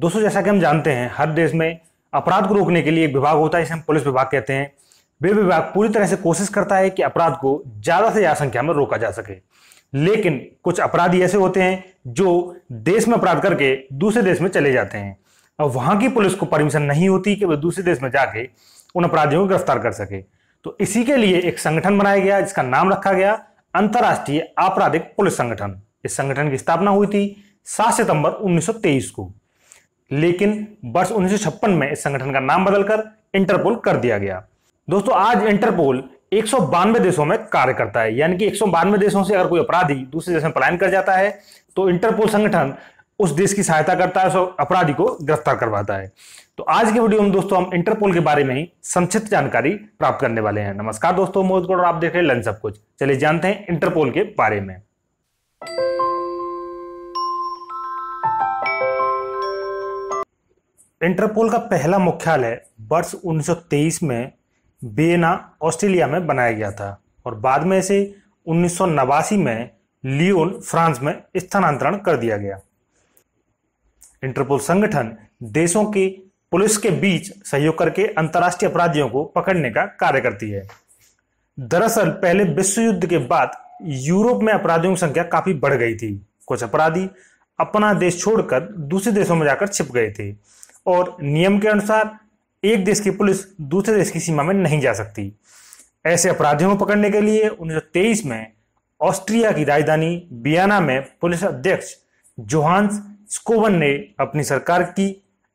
दोस्तों जैसा कि हम जानते हैं हर देश में अपराध को रोकने के लिए एक विभाग होता है जिसे हम पुलिस विभाग कहते हैं वे विभाग पूरी तरह से कोशिश करता है कि अपराध को ज़्यादा से ज़्यादा संख्या में रोका जा सके लेकिन कुछ अपराधी ऐसे होते हैं जो देश में अपराध करके दूसरे देश में चले जाते हैं और वहां की पुलिस को परमिशन नहीं होती कि वह दूसरे देश में जाके उन अपराधियों को गिरफ्तार कर सके तो इसी के लिए एक संगठन बनाया गया जिसका नाम रखा गया अंतर्राष्ट्रीय आपराधिक पुलिस संगठन इस संगठन की स्थापना हुई थी सात सितंबर उन्नीस को लेकिन वर्ष उन्नीस में इस संगठन का नाम बदलकर इंटरपोल कर दिया गया दोस्तों आज इंटरपोल एक देशों में कार्य करता है यानी कि एक देशों से अगर कोई अपराधी दूसरे देश में पलायन कर जाता है तो इंटरपोल संगठन उस देश की सहायता करता है अपराधी को गिरफ्तार करवाता है तो आज के वीडियो में दोस्तों हम इंटरपोल के बारे में ही संक्षिप्त जानकारी प्राप्त करने वाले हैं नमस्कार दोस्तों मोहित गौड़ आप देख रहे हैं लंच सब कुछ चलिए जानते हैं इंटरपोल के बारे में इंटरपोल का पहला मुख्यालय वर्ष 1923 में बेना ऑस्ट्रेलिया में बनाया गया था और बाद में इसे उन्नीस में लियोन फ्रांस में स्थानांतरण कर दिया गया इंटरपोल संगठन देशों के पुलिस के बीच सहयोग करके अंतर्राष्ट्रीय अपराधियों को पकड़ने का कार्य करती है दरअसल पहले विश्व युद्ध के बाद यूरोप में अपराधियों की संख्या काफी बढ़ गई थी कुछ अपराधी अपना देश छोड़कर दूसरे देशों में जाकर छिप गए थे और नियम के अनुसार एक देश की पुलिस दूसरे देश की सीमा में नहीं जा सकती ऐसे अपराधियों को पकड़ने के लिए 1923 में ऑस्ट्रिया की राजधानी बियाना में पुलिस अध्यक्ष जोहान्स स्कोवन ने अपनी सरकार की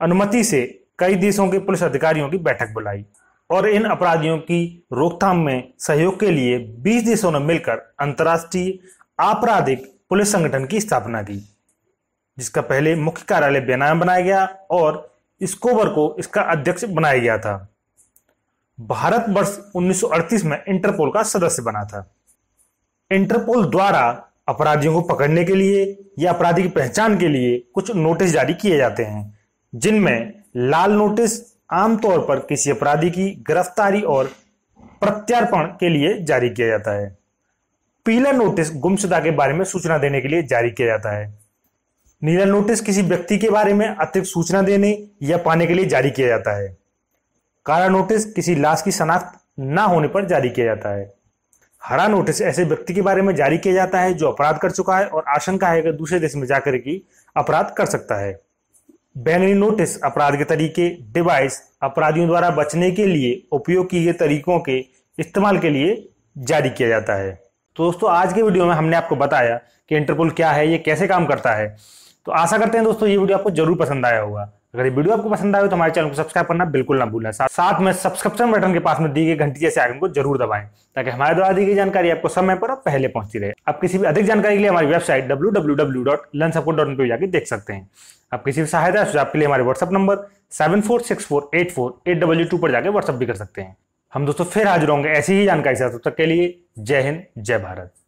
अनुमति से कई देशों के पुलिस अधिकारियों की बैठक बुलाई और इन अपराधियों की रोकथाम में सहयोग के लिए 20 देशों ने मिलकर अंतर्राष्ट्रीय आपराधिक पुलिस संगठन की स्थापना की जिसका पहले मुख्य कार्यालय बेनाम में बनाया गया और स्कोबर को इसका अध्यक्ष बनाया गया था भारत वर्ष 1938 में इंटरपोल का सदस्य बना था इंटरपोल द्वारा अपराधियों को पकड़ने के लिए या अपराधी की पहचान के लिए कुछ नोटिस जारी किए जाते हैं जिनमें लाल नोटिस आमतौर पर किसी अपराधी की गिरफ्तारी और प्रत्यार्पण के लिए जारी किया जाता है पीला नोटिस गुमशुदा के बारे में सूचना देने के लिए जारी किया जाता है नीला नोटिस किसी व्यक्ति के बारे में अतिरिक्त सूचना देने या पाने के लिए जारी किया जाता है काला नोटिस किसी लाश की शनाख्त ना होने पर जारी किया जाता है हरा नोटिस ऐसे व्यक्ति के बारे में जारी किया जाता है जो अपराध कर चुका है और आशंका है कि दूसरे देश में जाकर की अपराध कर सकता है बैंगनी नोटिस अपराध के तरीके डिवाइस अपराधियों द्वारा बचने के लिए उपयोग किए तरीकों के इस्तेमाल के लिए जारी किया जाता है तो दोस्तों आज के वीडियो में हमने आपको बताया कि इंटरपोल क्या है ये कैसे काम करता है तो आशा करते हैं दोस्तों ये वीडियो आपको जरूर पसंद आया होगा अगर ये वीडियो आपको पसंद आए तो हमारे चैनल को सब्सक्राइब करना बिल्कुल ना भूलें साथ में सब्सक्रिप्शन बटन के पास में दी गई घंटी जैसे आइकन को जरूर दबाएं ताकि हमारे द्वारा दी गई जानकारी आपको समय पर पहले पहुंचती रहे आप किसी भी अधिक जानकारी के लिए हमारी website W W W dot learn support dot in पर जाकर देख सकते हैं आप किसी भी सहायता सुझाव के लिए हमारे WhatsApp number seven four six four eight four eight W two पर जाकर व्हाट्सअप भी कर सकते हैं हम दोस्तों फिर हाजिर होंगे ऐसी ही जानकारी से तब तक के लिए जय हिंद जय भारत